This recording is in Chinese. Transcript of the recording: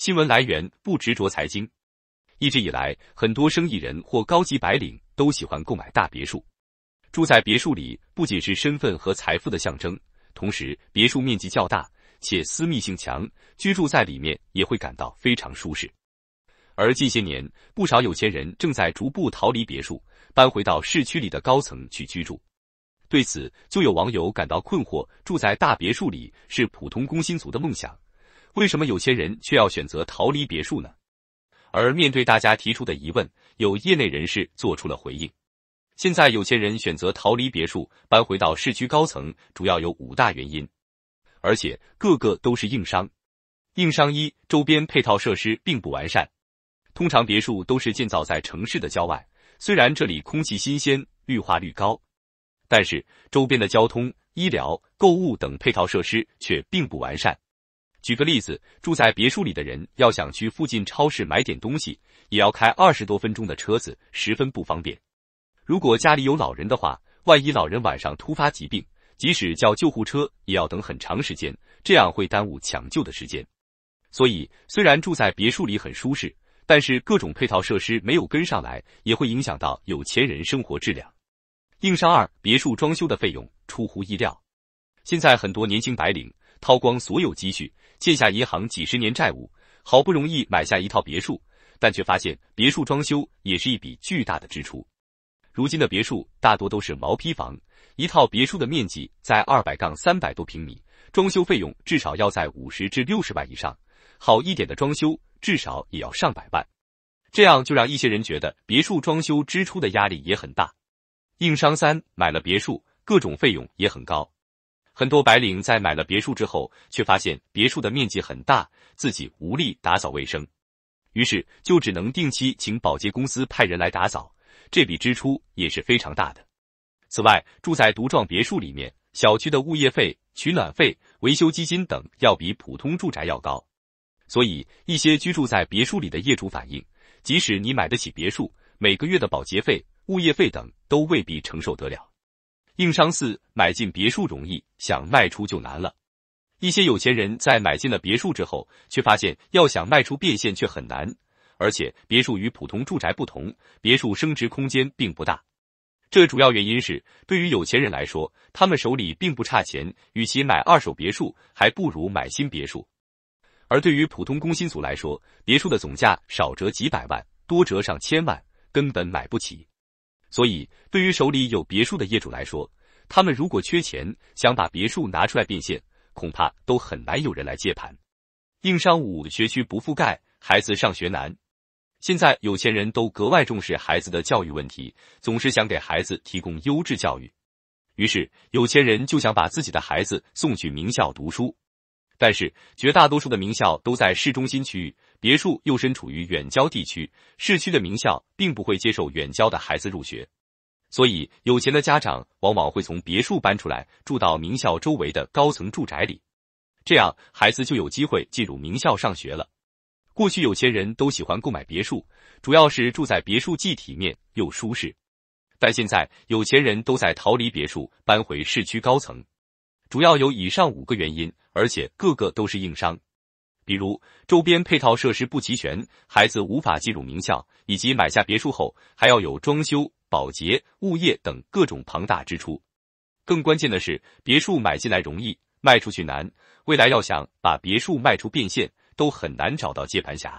新闻来源不执着财经。一直以来，很多生意人或高级白领都喜欢购买大别墅。住在别墅里不仅是身份和财富的象征，同时别墅面积较大且私密性强，居住在里面也会感到非常舒适。而近些年，不少有钱人正在逐步逃离别墅，搬回到市区里的高层去居住。对此，就有网友感到困惑：住在大别墅里是普通工薪族的梦想。为什么有些人却要选择逃离别墅呢？而面对大家提出的疑问，有业内人士做出了回应。现在有些人选择逃离别墅，搬回到市区高层，主要有五大原因，而且个个都是硬伤。硬伤一：周边配套设施并不完善。通常别墅都是建造在城市的郊外，虽然这里空气新鲜，绿化率高，但是周边的交通、医疗、购物等配套设施却并不完善。举个例子，住在别墅里的人要想去附近超市买点东西，也要开二十多分钟的车子，十分不方便。如果家里有老人的话，万一老人晚上突发疾病，即使叫救护车也要等很长时间，这样会耽误抢救的时间。所以，虽然住在别墅里很舒适，但是各种配套设施没有跟上来，也会影响到有钱人生活质量。硬伤二，别墅装修的费用出乎意料。现在很多年轻白领。掏光所有积蓄，欠下银行几十年债务，好不容易买下一套别墅，但却发现别墅装修也是一笔巨大的支出。如今的别墅大多都是毛坯房，一套别墅的面积在二百杠三百多平米，装修费用至少要在五十至六十万以上，好一点的装修至少也要上百万。这样就让一些人觉得别墅装修支出的压力也很大。硬伤三，买了别墅，各种费用也很高。很多白领在买了别墅之后，却发现别墅的面积很大，自己无力打扫卫生，于是就只能定期请保洁公司派人来打扫，这笔支出也是非常大的。此外，住在独幢别墅里面，小区的物业费、取暖费、维修基金等要比普通住宅要高，所以一些居住在别墅里的业主反映，即使你买得起别墅，每个月的保洁费、物业费等都未必承受得了。硬伤四，买进别墅容易。想卖出就难了，一些有钱人在买进了别墅之后，却发现要想卖出变现却很难，而且别墅与普通住宅不同，别墅升值空间并不大。这主要原因是，对于有钱人来说，他们手里并不差钱，与其买二手别墅，还不如买新别墅；而对于普通工薪族来说，别墅的总价少折几百万，多折上千万，根本买不起。所以，对于手里有别墅的业主来说，他们如果缺钱，想把别墅拿出来变现，恐怕都很难有人来接盘。硬伤五，学区不覆盖，孩子上学难。现在有钱人都格外重视孩子的教育问题，总是想给孩子提供优质教育，于是有钱人就想把自己的孩子送去名校读书。但是绝大多数的名校都在市中心区域，别墅又身处于远郊地区，市区的名校并不会接受远郊的孩子入学。所以，有钱的家长往往会从别墅搬出来，住到名校周围的高层住宅里，这样孩子就有机会进入名校上学了。过去，有钱人都喜欢购买别墅，主要是住在别墅既体面又舒适。但现在，有钱人都在逃离别墅，搬回市区高层，主要有以上五个原因，而且个个都是硬伤。比如，周边配套设施不齐全，孩子无法进入名校，以及买下别墅后还要有装修。保洁、物业等各种庞大支出，更关键的是，别墅买进来容易，卖出去难。未来要想把别墅卖出变现，都很难找到接盘侠。